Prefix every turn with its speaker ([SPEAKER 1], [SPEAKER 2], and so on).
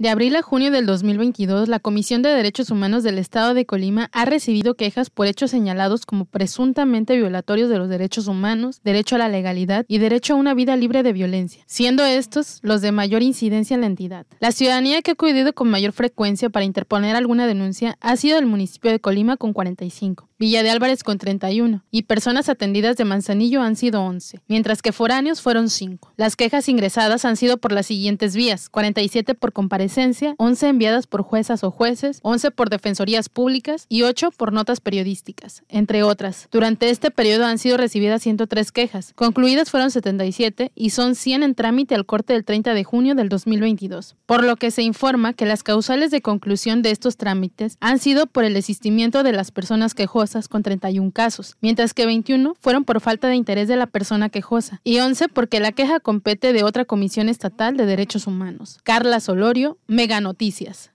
[SPEAKER 1] De abril a junio del 2022, la Comisión de Derechos Humanos del Estado de Colima ha recibido quejas por hechos señalados como presuntamente violatorios de los derechos humanos, derecho a la legalidad y derecho a una vida libre de violencia, siendo estos los de mayor incidencia en la entidad. La ciudadanía que ha acudido con mayor frecuencia para interponer alguna denuncia ha sido el municipio de Colima con 45, Villa de Álvarez con 31 y personas atendidas de Manzanillo han sido 11, mientras que foráneos fueron 5. Las quejas ingresadas han sido por las siguientes vías, 47 por comparecencia, 11 enviadas por juezas o jueces, 11 por defensorías públicas y 8 por notas periodísticas, entre otras. Durante este periodo han sido recibidas 103 quejas, concluidas fueron 77 y son 100 en trámite al corte del 30 de junio del 2022, por lo que se informa que las causales de conclusión de estos trámites han sido por el desistimiento de las personas quejosas con 31 casos, mientras que 21 fueron por falta de interés de la persona quejosa y 11 porque la queja compete de otra Comisión Estatal de Derechos Humanos. Carla Solorio, Mega Noticias.